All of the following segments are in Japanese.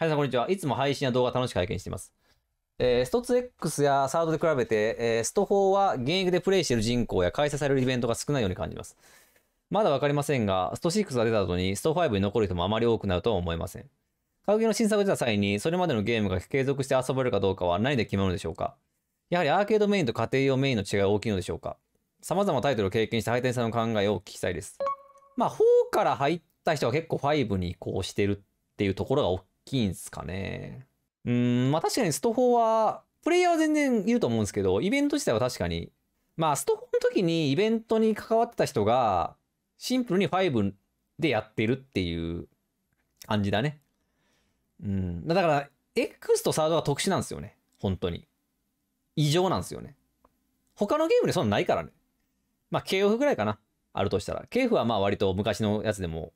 はい、さん、こんにちは。いつも配信や動画楽しく拝見しています。えー、スト 2X やサードで比べて、えー、スト4は現役でプレイしている人口や開催されるイベントが少ないように感じます。まだわかりませんが、スト6が出た後にスト5に残る人もあまり多くなるとは思えません。歌舞伎の新作が出た際に、それまでのゲームが継続して遊べるかどうかは何で決まるのでしょうかやはりアーケードメインと家庭用メインの違いが大きいのでしょうか様々なタイトルを経験した配点さんの考えを聞きたいです。まあ、4から入った人は結構5に移行してるっていうところが大きいんすかね。うん、まあ確かにスト4は、プレイヤーは全然いると思うんですけど、イベント自体は確かに、まあスト4の時にイベントに関わってた人が、シンプルに5でやってるっていう感じだね。うん。だから、X とサードは特殊なんですよね。本当に。異常なんですよね。他のゲームでそんなないからね。まあ、KF ぐらいかな。あるとしたら。KF はまあ割と昔のやつでも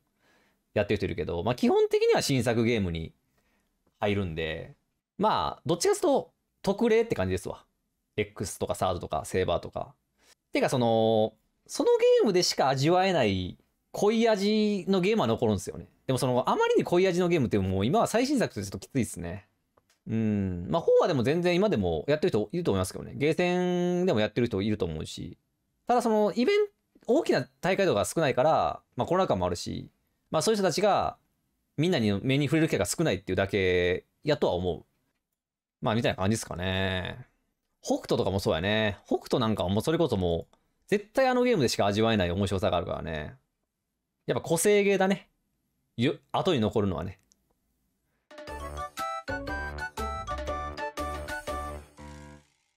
やってる人いるけど、まあ基本的には新作ゲームに入るんで、まあ、どっちかというと、特例って感じですわ。X とかサードとかセーバーとか。てか、その、そのゲームでしか味わえない濃い味のゲームは残るんですよね。でもその、あまりに濃い味のゲームってもう今は最新作とちょっときついですね。うん。まあ、4はでも全然今でもやってる人いると思いますけどね。ゲーセンでもやってる人いると思うし。ただその、イベント、大きな大会とか少ないから、まあコロナ禍もあるし、まあそういう人たちがみんなに目に触れる機会が少ないっていうだけやとは思う。まあ、みたいな感じですかね。北斗とかもそうやね。北斗なんかはもうそれこそもう、絶対あのゲームでしか味わえない面白さがあるからね。やっぱ個性芸だね。よ、後に残るのはね。